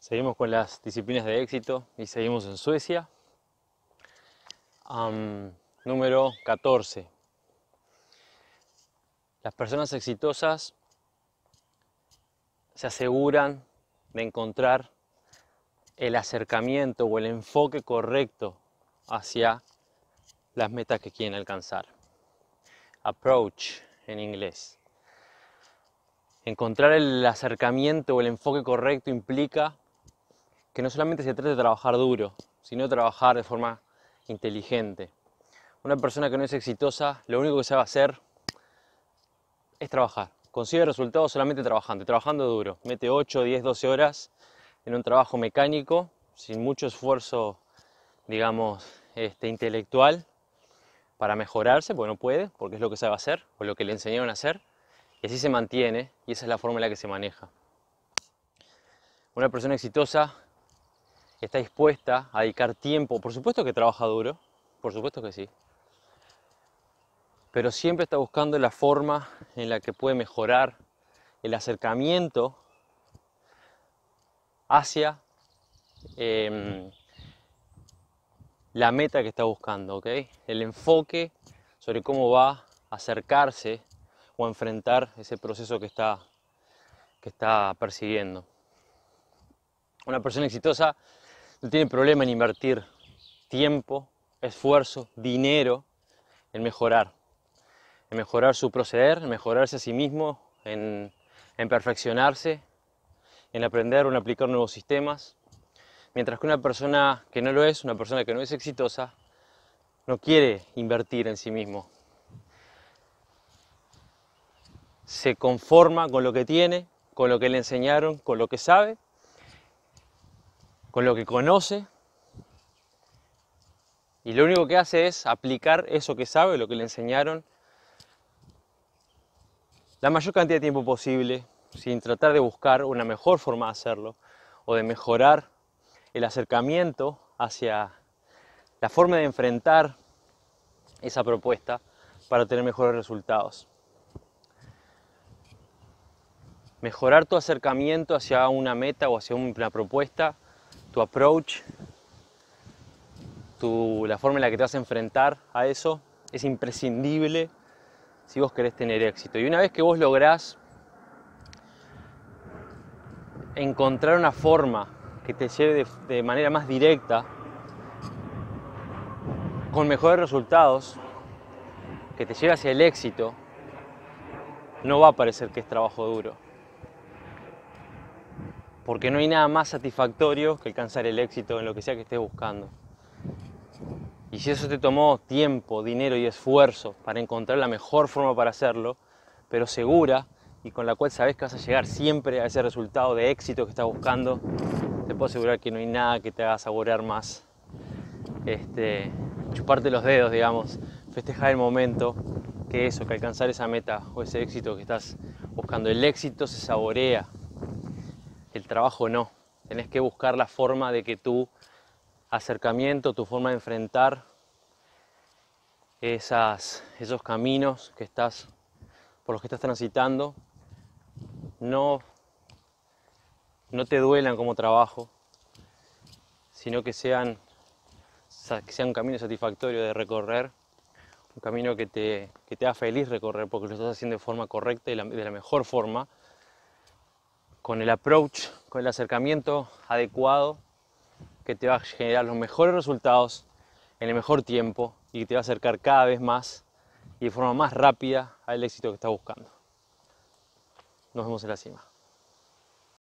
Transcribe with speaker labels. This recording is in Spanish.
Speaker 1: Seguimos con las disciplinas de éxito y seguimos en Suecia. número 14. Las personas exitosas se aseguran de encontrar el acercamiento o el enfoque correcto hacia las metas que quieren alcanzar. Approach en inglés. Encontrar el acercamiento o el enfoque correcto implica que no solamente se trata de trabajar duro, sino de trabajar de forma inteligente. Una persona que no es exitosa, lo único que sabe hacer es trabajar. Consigue resultados solamente trabajando, trabajando duro. Mete 8, 10, 12 horas en un trabajo mecánico, sin mucho esfuerzo, digamos, este, intelectual para mejorarse, porque no puede, porque es lo que sabe hacer o lo que le enseñaron a hacer. Y así se mantiene y esa es la forma en la que se maneja. Una persona exitosa está dispuesta a dedicar tiempo, por supuesto que trabaja duro, por supuesto que sí, pero siempre está buscando la forma en la que puede mejorar el acercamiento hacia em, la meta que está buscando, ¿ok? El enfoque sobre cómo va a acercarse o a enfrentar ese proceso que está, que está persiguiendo. Una persona exitosa no tiene problema en invertir tiempo, esfuerzo, dinero en mejorar, en mejorar su proceder, en mejorarse a sí mismo, en, perfeccionarse, en aprender o en aplicar nuevos sistemas. Mientras que una persona que no lo es, una persona que no es exitosa, no quiere invertir en sí mismo. Se conforma con lo que tiene, con lo que le enseñaron, con lo que sabe con lo que conoce y lo único que hace es aplicar eso que sabe, lo que le enseñaron, la mayor cantidad de tiempo posible, sin tratar de buscar una mejor forma de hacerlo o de mejorar el acercamiento hacia la forma de enfrentar esa propuesta para tener mejores resultados. Mejorar tu acercamiento hacia una meta o hacia una propuesta tu approach, la forma en la que te vas a enfrentar a eso es imprescindible si vos querés tener éxito. Y una vez que vos lográs encontrar una forma que te lleve de, de manera más directa, con mejores resultados, que te lleve hacia el éxito, no va a parecer que es trabajo duro porque no hay nada más satisfactorio que alcanzar el éxito en lo que sea que estés buscando. Y si eso te tomó tiempo, dinero y esfuerzo para encontrar la mejor forma para hacerlo, pero segura y con la cual sabes que vas a llegar siempre a ese resultado de éxito que estás buscando, te puedo asegurar que no hay nada que te haga saborear más. Este, chuparte los dedos, digamos, festejar el momento, que eso, que alcanzar esa meta o ese éxito que estás buscando. El éxito se saborea, el trabajo no. Tenés que buscar la forma de que tu acercamiento, tu forma de enfrentar esos caminos que estás, por los que estás transitando, no, no te duelan como trabajo, sino que sean, un camino satisfactorio de recorrer, un camino que te, que te haga feliz recorrer porque lo estás haciendo de forma correcta y de la mejor forma con el approach, con el acercamiento adecuado que te va a generar los mejores resultados en el mejor tiempo y que te va a acercar cada vez más y de forma más rápida al éxito que estás buscando. Nos vemos en la cima.